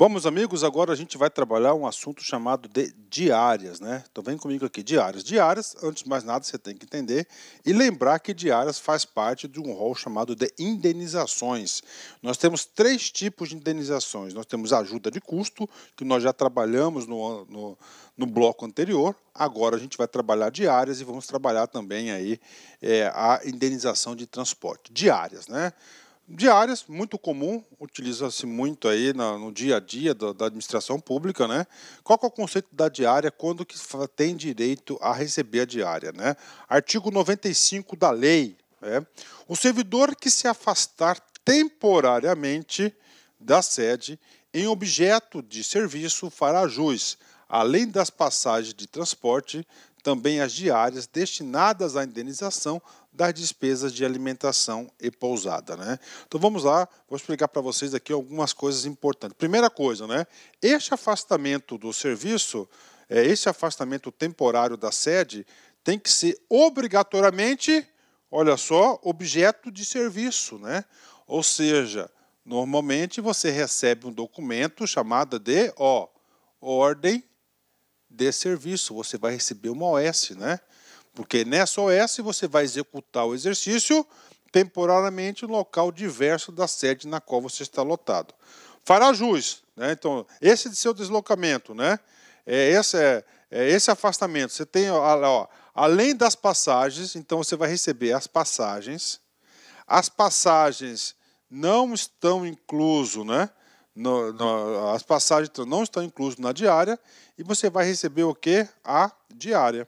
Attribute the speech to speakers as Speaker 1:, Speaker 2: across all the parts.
Speaker 1: Bom, meus amigos, agora a gente vai trabalhar um assunto chamado de diárias, né? Então vem comigo aqui, diárias. Diárias, antes de mais nada, você tem que entender e lembrar que diárias faz parte de um rol chamado de indenizações. Nós temos três tipos de indenizações. Nós temos ajuda de custo, que nós já trabalhamos no, no, no bloco anterior. Agora a gente vai trabalhar diárias e vamos trabalhar também aí é, a indenização de transporte. Diárias, né? diárias, muito comum, utiliza-se muito aí no dia a dia da, administração pública, né? Qual é o conceito da diária, quando que tem direito a receber a diária, né? Artigo 95 da lei, né? o servidor que se afastar temporariamente da sede em objeto de serviço fará jus, além das passagens de transporte, também as diárias destinadas à indenização das despesas de alimentação e pousada, né? Então vamos lá, vou explicar para vocês aqui algumas coisas importantes. Primeira coisa, né? Este afastamento do serviço, é, esse afastamento temporário da sede, tem que ser obrigatoriamente, olha só, objeto de serviço, né? Ou seja, normalmente você recebe um documento chamado de, ó, ordem de serviço. Você vai receber uma OS, né? Porque nessa OS você vai executar o exercício temporariamente no local diverso da sede na qual você está lotado. Fará jus, né? Então, esse de seu deslocamento, né? É esse, é, é esse afastamento. Você tem, ó, além das passagens, então você vai receber as passagens. As passagens não estão incluso, né? No, no, as passagens então não estão inclusas na diária e você vai receber o que? A diária.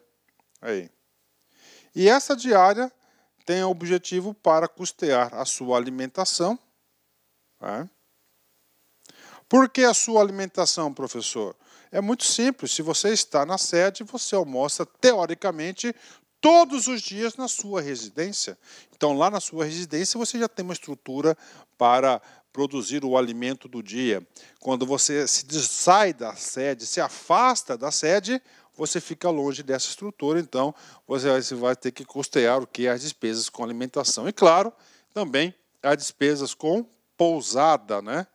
Speaker 1: Aí. E essa diária tem o objetivo para custear a sua alimentação. Né? Por que a sua alimentação, professor? É muito simples. Se você está na sede, você almoça, teoricamente, todos os dias na sua residência. Então, lá na sua residência, você já tem uma estrutura para produzir o alimento do dia. Quando você se sai da sede, se afasta da sede, você fica longe dessa estrutura, então você vai ter que custear o que? As despesas com alimentação. E claro, também as despesas com pousada, né?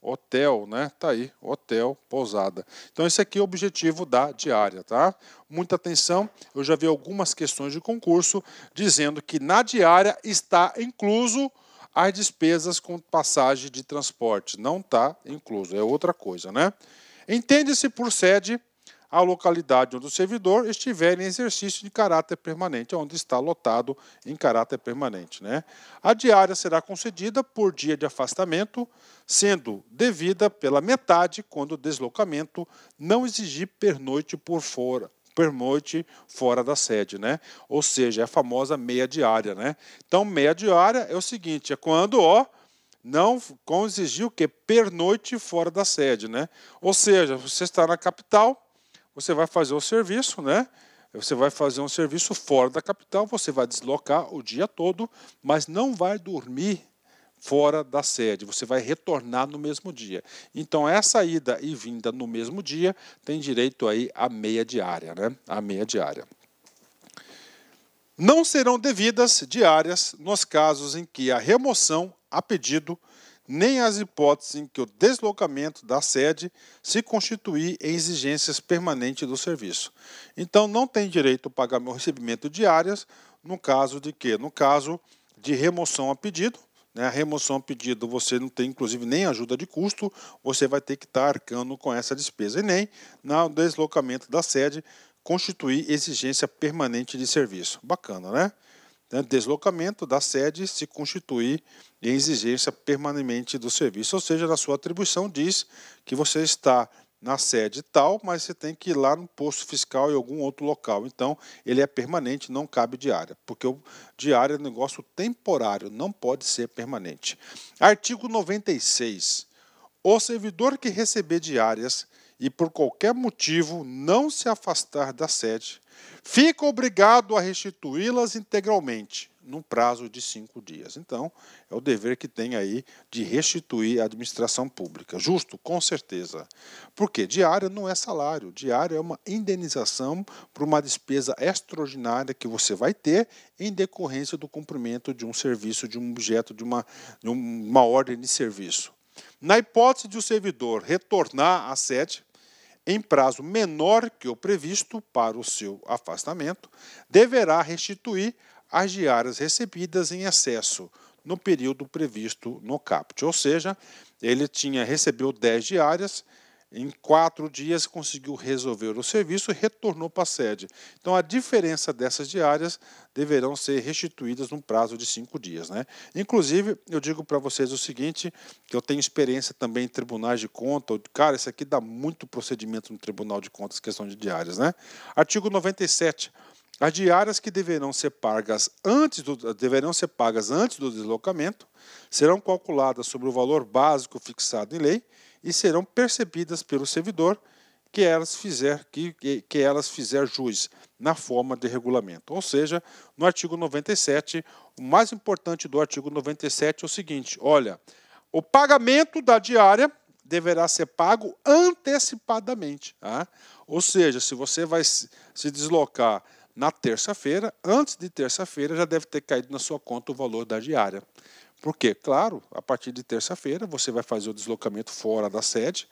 Speaker 1: Hotel, né? Tá aí, hotel, pousada. Então esse aqui é o objetivo da diária, tá? Muita atenção, eu já vi algumas questões de concurso dizendo que na diária está incluso as despesas com passagem de transporte. Não está incluso, é outra coisa, né? Entende-se por sede à localidade onde o servidor estiver em exercício de caráter permanente, onde está lotado em caráter permanente. Né? A diária será concedida por dia de afastamento, sendo devida pela metade quando o deslocamento não exigir pernoite por fora, pernoite fora da sede, né? Ou seja, é a famosa meia diária, né? Então, meia diária é o seguinte, é quando, ó, não exigir o que pernoite fora da sede, né? Ou seja, você está na capital, você vai fazer o serviço, né? Você vai fazer um serviço fora da capital, você vai deslocar o dia todo, mas não vai dormir fora da sede, você vai retornar no mesmo dia. Então, essa ida e vinda no mesmo dia tem direito aí a meia diária, né? A meia diária. Não serão devidas diárias nos casos em que a remoção a pedido nem as hipóteses em que o deslocamento da sede se constituir em exigências permanentes do serviço. Então, não tem direito a pagar meu recebimento diárias no caso de que No caso de remoção a pedido. Né? A remoção a pedido você não tem, inclusive, nem ajuda de custo, você vai ter que estar arcando com essa despesa. E nem no deslocamento da sede constituir exigência permanente de serviço. Bacana, né? Né, deslocamento da sede se constituir em exigência permanente do serviço. Ou seja, na sua atribuição diz que você está na sede tal, mas você tem que ir lá no posto fiscal em algum outro local. Então, ele é permanente, não cabe diária, porque o diário é um negócio temporário, não pode ser permanente. Artigo 96. O servidor que receber diárias e por qualquer motivo não se afastar da sede, fica obrigado a restituí-las integralmente, num prazo de cinco dias. Então, é o dever que tem aí de restituir a administração pública. Justo? Com certeza. Porque diária não é salário, diária é uma indenização por uma despesa extraordinária que você vai ter em decorrência do cumprimento de um serviço, de um objeto, de uma, de uma ordem de serviço. Na hipótese de o servidor retornar à sede, em prazo menor que o previsto para o seu afastamento, deverá restituir as diárias recebidas em excesso no período previsto no CAPT. Ou seja, ele tinha recebeu 10 diárias, em quatro dias conseguiu resolver o serviço e retornou para a sede. Então, a diferença dessas diárias deverão ser restituídas num prazo de cinco dias. Né? Inclusive, eu digo para vocês o seguinte, que eu tenho experiência também em tribunais de conta. Cara, isso aqui dá muito procedimento no Tribunal de Contas, questão de diárias. Né? Artigo 97. As diárias que deverão ser pagas antes do, deverão ser pagas antes do deslocamento serão calculadas sobre o valor básico fixado em lei e serão percebidas pelo servidor que elas fizer que, que elas fizer jus na forma de regulamento. Ou seja, no artigo 97, o mais importante do artigo 97 é o seguinte: olha, o pagamento da diária deverá ser pago antecipadamente. Tá? Ou seja, se você vai se deslocar na terça-feira, antes de terça-feira já deve ter caído na sua conta o valor da diária. Porque, claro, a partir de terça-feira você vai fazer o deslocamento fora da sede,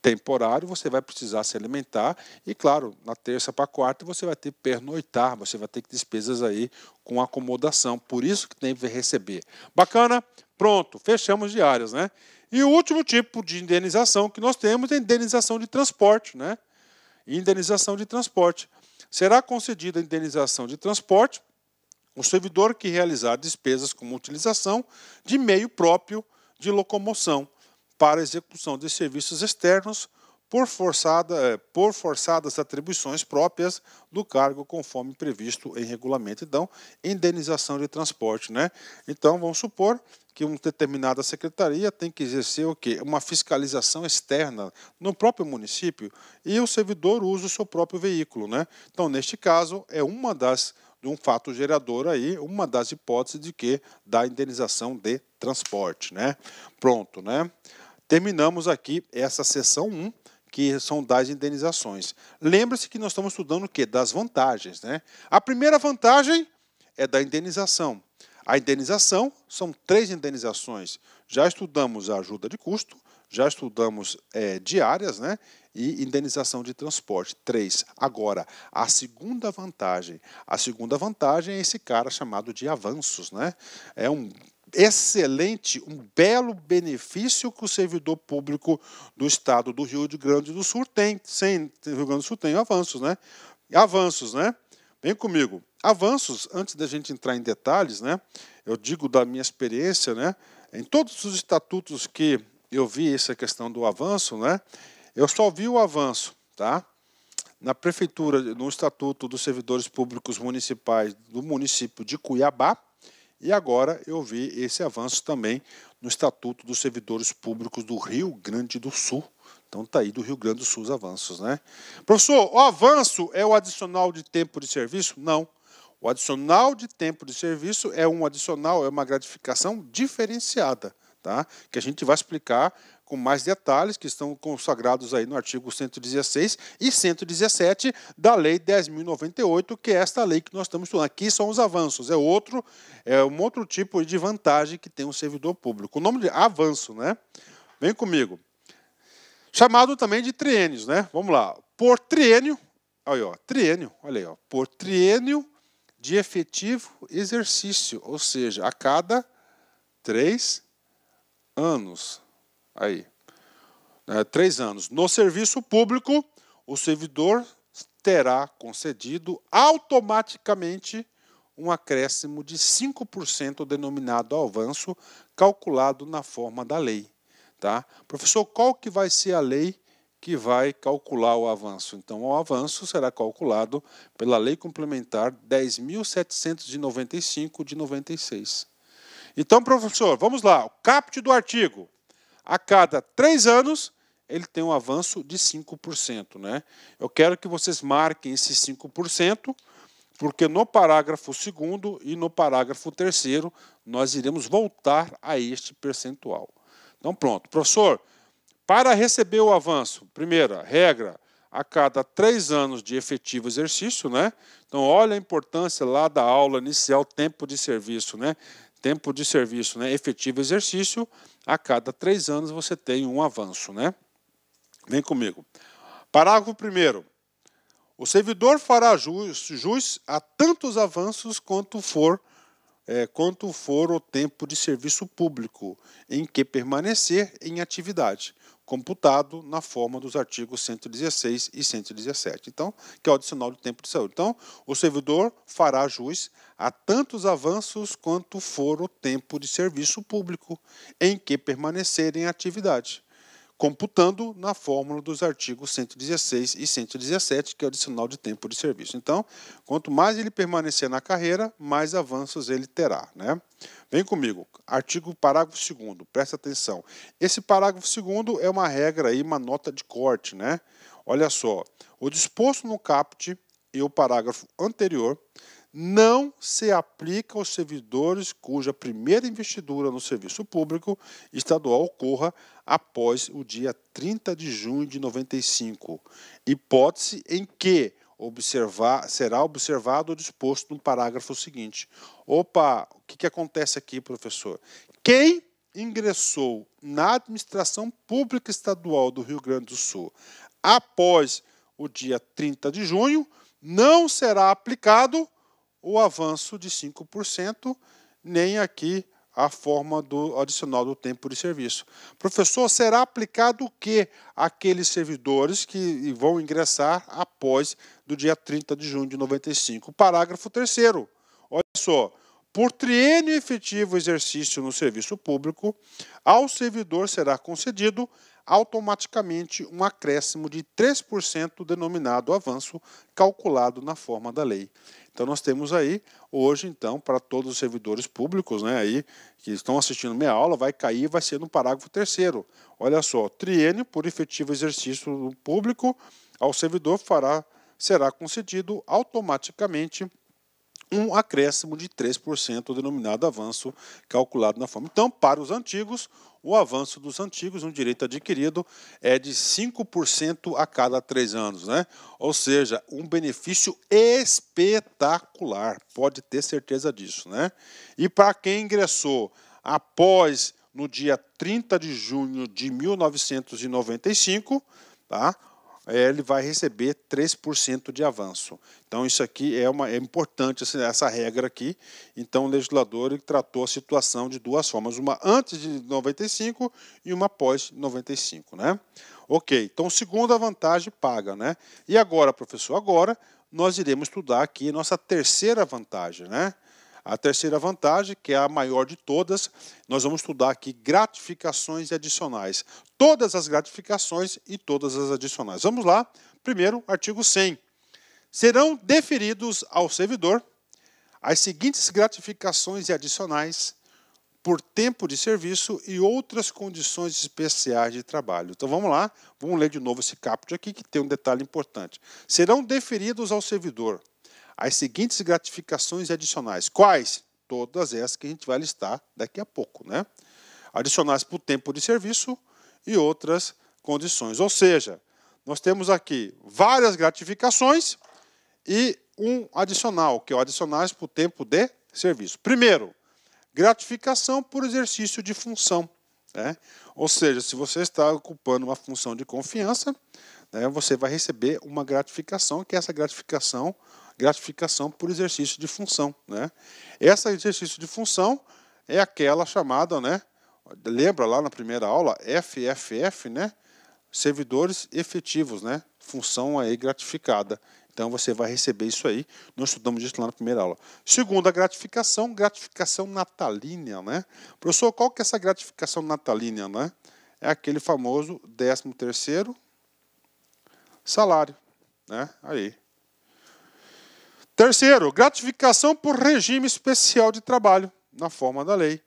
Speaker 1: temporário, você vai precisar se alimentar e, claro, na terça para quarta você vai ter que pernoitar, você vai ter que despesas aí com acomodação. Por isso que tem que receber. Bacana? Pronto, fechamos diárias, né? E o último tipo de indenização que nós temos é indenização de transporte, né? Indenização de transporte. Será concedida a indenização de transporte o servidor que realizar despesas como utilização de meio próprio de locomoção para execução de serviços externos por, forçada, eh, por forçadas atribuições próprias do cargo, conforme previsto em regulamento. Então, indenização de transporte. Né? Então, vamos supor que uma determinada secretaria tem que exercer o quê? Uma fiscalização externa no próprio município e o servidor usa o seu próprio veículo. Né? Então, neste caso, é uma das de um fato gerador aí, uma das hipóteses de que da indenização de transporte, né? Pronto, né? Terminamos aqui essa sessão 1, que são das indenizações. Lembre-se que nós estamos estudando o quê? Das vantagens, né? A primeira vantagem é da indenização. A indenização são três indenizações. Já estudamos a ajuda de custo, já estudamos é, diárias né, e indenização de transporte. Três. Agora, a segunda vantagem. A segunda vantagem é esse cara chamado de avanços. Né? É um excelente, um belo benefício que o servidor público do estado do Rio Grande do Sul tem. Sem Rio Grande do Sul tem avanços, né? Avanços, né? Vem comigo. Avanços, antes da gente entrar em detalhes, né? Eu digo da minha experiência, né? Em todos os estatutos que eu vi essa questão do avanço, né? Eu só vi o avanço, tá? Na prefeitura, no Estatuto dos Servidores Públicos Municipais do município de Cuiabá, e agora eu vi esse avanço também no Estatuto dos Servidores Públicos do Rio Grande do Sul. Então tá aí do Rio Grande do Sul os avanços, né? Professor, o avanço é o adicional de tempo de serviço? Não. O adicional de tempo de serviço é um adicional, é uma gratificação diferenciada tá? que a gente vai explicar com mais detalhes que estão consagrados aí no artigo 116 e 117 da Lei 10.098, que é esta lei que nós estamos estudando. Aqui são os avanços, é outro, é um outro tipo de vantagem que tem um servidor público. O nome de avanço, né? Vem comigo. Chamado também de triênios, né? Vamos lá. Por triênio, aí ó, triênio, olha aí, ó, por triênio de efetivo exercício, ou seja, a cada três anos aí. É, três anos. No serviço público, o servidor terá concedido automaticamente um acréscimo de 5% denominado avanço, calculado na forma da lei. Tá? Professor, qual que vai ser a lei que vai calcular o avanço? Então, o avanço será calculado pela Lei Complementar 10.795 de 96. Então, professor, vamos lá. O caput do artigo. A cada três anos, ele tem um avanço de 5%. Né? Eu quero que vocês marquem esses 5%, porque no parágrafo 2 e no parágrafo 3 nós iremos voltar a este percentual. Então, pronto. Professor, para receber o avanço, primeira regra, a cada três anos de efetivo exercício, né? Então, olha a importância lá da aula inicial, tempo de serviço, né? tempo de serviço né, efetivo exercício, a cada três anos você tem um avanço. Né? Vem comigo. Parágrafo 1. O servidor fará jus, jus a tantos avanços quanto for é, quanto for o tempo de serviço público em que permanecer em atividade, computado na forma dos artigos 116 e 117, então, que é o adicional do tempo de saúde. Então, o servidor fará jus a tantos avanços quanto for o tempo de serviço público em que permanecer em atividade computando na fórmula dos artigos 116 e 117, que é o adicional de tempo de serviço. Então, quanto mais ele permanecer na carreira, mais avanços ele terá. Né? Vem comigo, artigo parágrafo 2 presta atenção. Esse parágrafo 2 é uma regra aí, uma nota de corte, né? Olha só, o disposto no caput e o parágrafo anterior não se aplica aos servidores cuja primeira investidura no serviço público estadual ocorra após o dia 30 de junho de 95, hipótese em que observar, será observado o disposto no parágrafo seguinte. Opa, o que, que acontece aqui, professor? Quem ingressou na administração pública estadual do Rio Grande do Sul após o dia 30 de junho não será aplicado o avanço de 5%, nem aqui a forma do adicional do tempo de serviço. Professor, será aplicado o que àqueles servidores que vão ingressar após do dia 30 de junho de 95? Parágrafo 3 Olha só, por triênio efetivo exercício no serviço público, ao servidor será concedido automaticamente um acréscimo de 3% denominado avanço, calculado na forma da lei. Então nós temos aí hoje então para todos os servidores públicos, né, aí que estão assistindo minha aula, vai cair, vai ser no parágrafo terceiro. Olha só, triênio por efetivo exercício público ao servidor fará será concedido automaticamente um acréscimo de 3% denominado avanço calculado na forma. Então, para os antigos, o avanço dos antigos no direito adquirido é de 5% a cada três anos, né? Ou seja, um benefício espetacular, pode ter certeza disso, né? E para quem ingressou após no dia 30 de junho de 1995, tá? É, ele vai receber 3% de avanço. Então, isso aqui é, uma, é importante, essa regra aqui. Então, o legislador tratou a situação de duas formas, uma antes de 95 e uma após 95. Né? Ok, então, segunda vantagem, paga. Né? E agora, professor, agora nós iremos estudar aqui nossa terceira vantagem, né? A terceira vantagem, que é a maior de todas, nós vamos estudar aqui gratificações adicionais. Todas as gratificações e todas as adicionais. Vamos lá. Primeiro, artigo 100. Serão deferidos ao servidor as seguintes gratificações e adicionais por tempo de serviço e outras condições especiais de trabalho. Então vamos lá, vamos ler de novo esse caput aqui que tem um detalhe importante. Serão deferidos ao servidor as seguintes gratificações adicionais. Quais? Todas essas que a gente vai listar daqui a pouco, né? Adicionais por tempo de serviço e outras condições. Ou seja, nós temos aqui várias gratificações e um adicional, que é o adicionais por tempo de serviço. Primeiro, gratificação por exercício de função. Né? Ou seja, se você está ocupando uma função de confiança, né, você vai receber uma gratificação, que é essa gratificação gratificação por exercício de função. Né? Essa exercício de função é aquela chamada, né? lembra lá na primeira aula, FFF, né? servidores efetivos, né? função aí gratificada. Então você vai receber isso aí. Nós estudamos isso lá na primeira aula. Segunda gratificação, gratificação natalínea, né? Professor, qual que é essa gratificação natalínea, né? É aquele famoso 13 terceiro salário, né? Aí, Terceiro, gratificação por regime especial de trabalho, na forma da lei.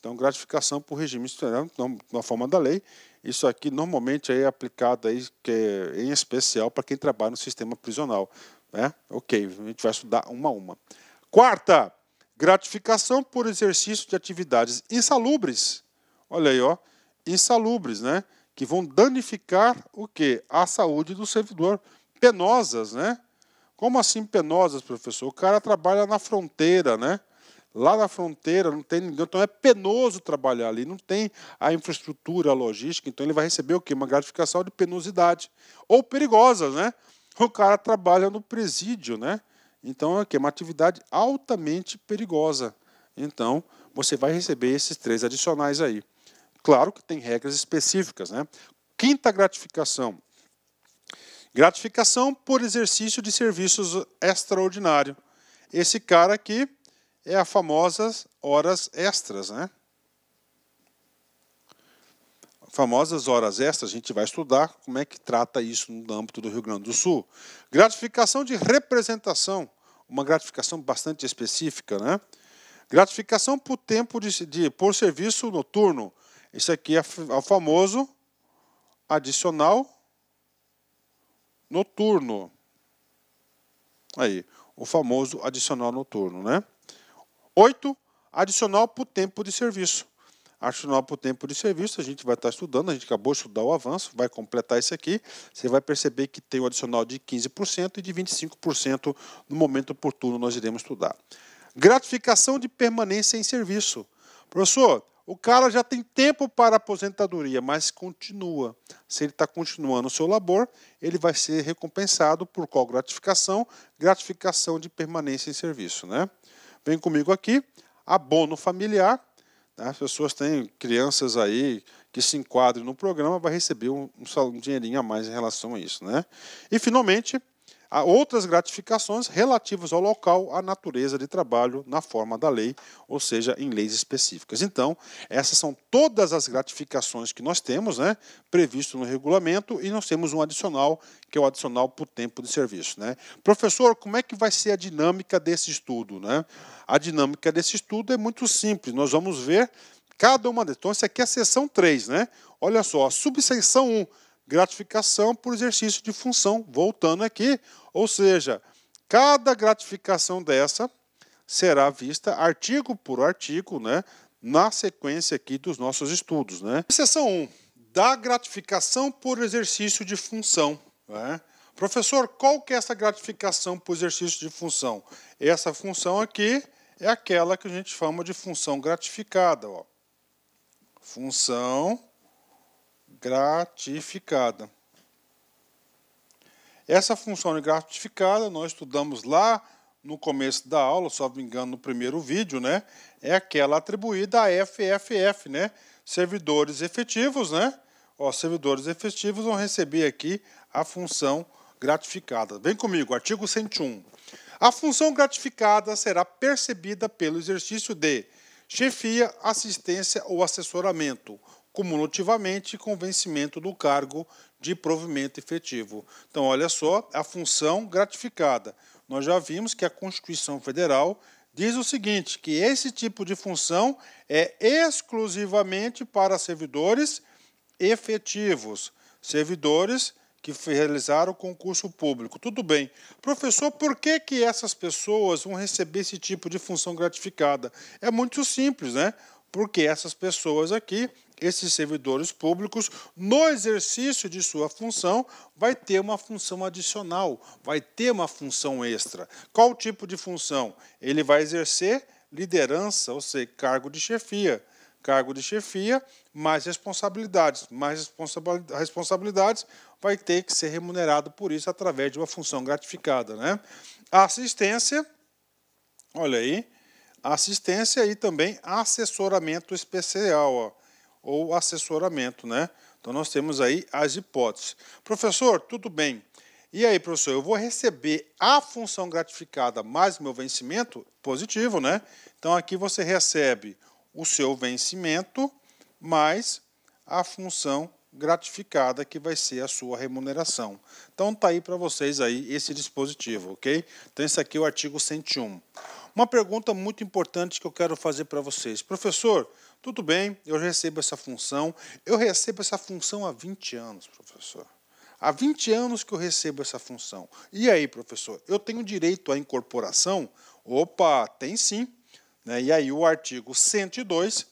Speaker 1: Então, gratificação por regime especial, então, na forma da lei. Isso aqui normalmente é aplicado aí, é em especial para quem trabalha no sistema prisional. Né? Ok, a gente vai estudar uma a uma. Quarta, gratificação por exercício de atividades insalubres. Olha aí, ó, insalubres, né? Que vão danificar o quê? A saúde do servidor. Penosas, né? Como assim penosas, professor? O cara trabalha na fronteira, né? Lá na fronteira não tem ninguém, então é penoso trabalhar ali, não tem a infraestrutura, a logística, então ele vai receber o quê? Uma gratificação de penosidade. Ou perigosa, né? O cara trabalha no presídio, né? Então é o quê? Uma atividade altamente perigosa. Então, você vai receber esses três adicionais aí. Claro que tem regras específicas, né? Quinta gratificação, Gratificação por exercício de serviços extraordinário. Esse cara aqui é a famosa horas extras, né? Famosas horas extras, a gente vai estudar como é que trata isso no âmbito do Rio Grande do Sul. Gratificação de representação, uma gratificação bastante específica, né? Gratificação por tempo de, de por serviço noturno. Isso aqui é, é o famoso adicional noturno. Aí, o famoso adicional noturno, né? 8. Adicional para o tempo de serviço. Adicional para o tempo de serviço, a gente vai estar tá estudando, a gente acabou de estudar o avanço, vai completar isso aqui. Você vai perceber que tem o adicional de 15% e de 25% no momento oportuno nós iremos estudar. Gratificação de permanência em serviço. Professor, o cara já tem tempo para aposentadoria, mas continua. Se ele está continuando o seu labor, ele vai ser recompensado por qual gratificação? Gratificação de permanência em serviço. Né? Vem comigo aqui, abono familiar. Né? As pessoas têm crianças aí que se enquadrem no programa, vai receber um, um dinheirinho a mais em relação a isso. Né? E, finalmente, Há outras gratificações relativas ao local, à natureza de trabalho, na forma da lei, ou seja, em leis específicas. Então, essas são todas as gratificações que nós temos, né, previsto no regulamento, e nós temos um adicional, que é o adicional por tempo de serviço. Né. Professor, como é que vai ser a dinâmica desse estudo? Né? A dinâmica desse estudo é muito simples, nós vamos ver cada uma delas. Então, essa aqui é a seção 3, né? Olha só, a subseção 1 gratificação por exercício de função, voltando aqui, ou seja, cada gratificação dessa será vista artigo por artigo, né, na sequência aqui dos nossos estudos, né? Seção 1, da gratificação por exercício de função, né? Professor, qual que é essa gratificação por exercício de função? Essa função aqui é aquela que a gente chama de função gratificada. Ó. Função gratificada. Essa função gratificada nós estudamos lá no começo da aula, só me engano no primeiro vídeo, né? É aquela atribuída a FFF, né? Servidores efetivos, né? Ó, servidores efetivos vão receber aqui a função gratificada. Vem comigo, artigo 101. A função gratificada será percebida pelo exercício de chefia, assistência ou assessoramento, cumulativamente com o vencimento do cargo de provimento efetivo. Então, olha só a função gratificada. Nós já vimos que a Constituição Federal diz o seguinte: que esse tipo de função é exclusivamente para servidores efetivos, servidores que realizaram concurso público. Tudo bem. Professor, por que, que essas pessoas vão receber esse tipo de função gratificada? É muito simples, né? porque essas pessoas aqui, esses servidores públicos, no exercício de sua função, vai ter uma função adicional, vai ter uma função extra. Qual tipo de função? Ele vai exercer liderança, ou seja, cargo de chefia cargo de chefia, mais responsabilidades. Mais responsabilidades vai ter que ser remunerado por isso através de uma função gratificada. Né? A assistência, olha aí, assistência e também assessoramento especial, ó, ou assessoramento, né? Então nós temos aí as hipóteses. Professor, tudo bem. E aí, professor, eu vou receber a função gratificada mais meu vencimento? Positivo, né? Então aqui você recebe o seu vencimento mais a função gratificada que vai ser a sua remuneração. Então tá aí para vocês aí esse dispositivo, OK? Então esse aqui é o artigo 101. Uma pergunta muito importante que eu quero fazer para vocês. Professor, tudo bem, eu recebo essa função. Eu recebo essa função há 20 anos, professor. Há 20 anos que eu recebo essa função. E aí, professor, eu tenho direito à incorporação? Opa, tem sim. Né? E aí o artigo 102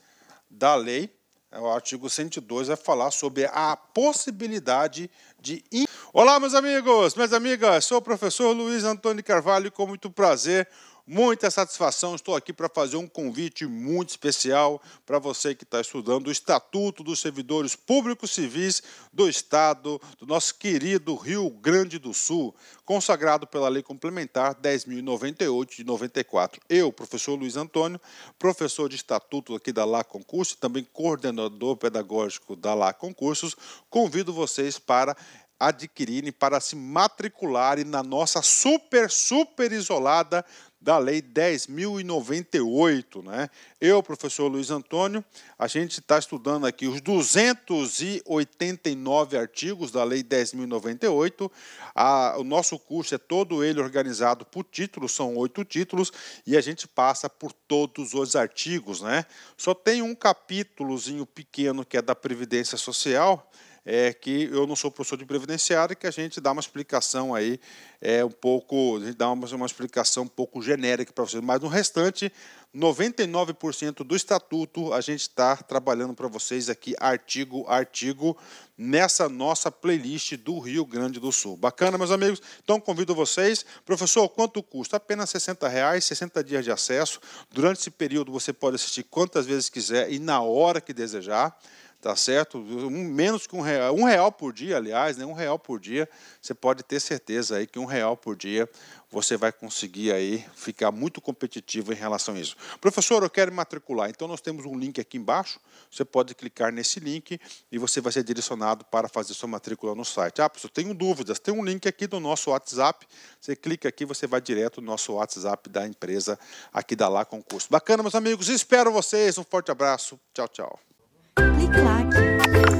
Speaker 1: da lei, é, o artigo 102 vai falar sobre a possibilidade de... Olá, meus amigos, minhas amigas, sou o professor Luiz Antônio Carvalho e com muito prazer Muita satisfação, estou aqui para fazer um convite muito especial para você que está estudando o Estatuto dos Servidores Públicos Civis do Estado do nosso querido Rio Grande do Sul, consagrado pela Lei Complementar 10.098 de 94. Eu, professor Luiz Antônio, professor de Estatuto aqui da LA Concurso e também coordenador pedagógico da LA Concursos, convido vocês para adquirirem, para se matricularem na nossa super, super isolada da Lei 10.098. Né? Eu, professor Luiz Antônio, a gente está estudando aqui os 289 artigos da Lei 10.098. o nosso curso é todo ele organizado por títulos, são oito títulos, e a gente passa por todos os artigos. Né? Só tem um capítulozinho pequeno que é da Previdência Social, é, que eu não sou professor de previdenciário, que a gente dá uma explicação aí é, um pouco, a gente dá uma, uma explicação um pouco genérica para vocês, mas no restante, 99% do estatuto a gente está trabalhando para vocês aqui, artigo, artigo, nessa nossa playlist do Rio Grande do Sul. Bacana, meus amigos? Então, convido vocês. Professor, quanto custa? Apenas 60 reais, 60 dias de acesso. Durante esse período, você pode assistir quantas vezes quiser e na hora que desejar tá certo? Um, menos que um real, um real por dia, aliás, né? um real por dia, você pode ter certeza aí que um real por dia você vai conseguir aí ficar muito competitivo em relação a isso. Professor, eu quero matricular. Então nós temos um link aqui embaixo. Você pode clicar nesse link e você vai ser direcionado para fazer sua matrícula no site. Ah, professor, tenho dúvidas. Tem um link aqui do nosso WhatsApp. Você clica aqui, você vai direto no nosso WhatsApp da empresa aqui da Lá Concurso. Bacana, meus amigos. Espero vocês. Um forte abraço. Tchau, tchau. Click, clack.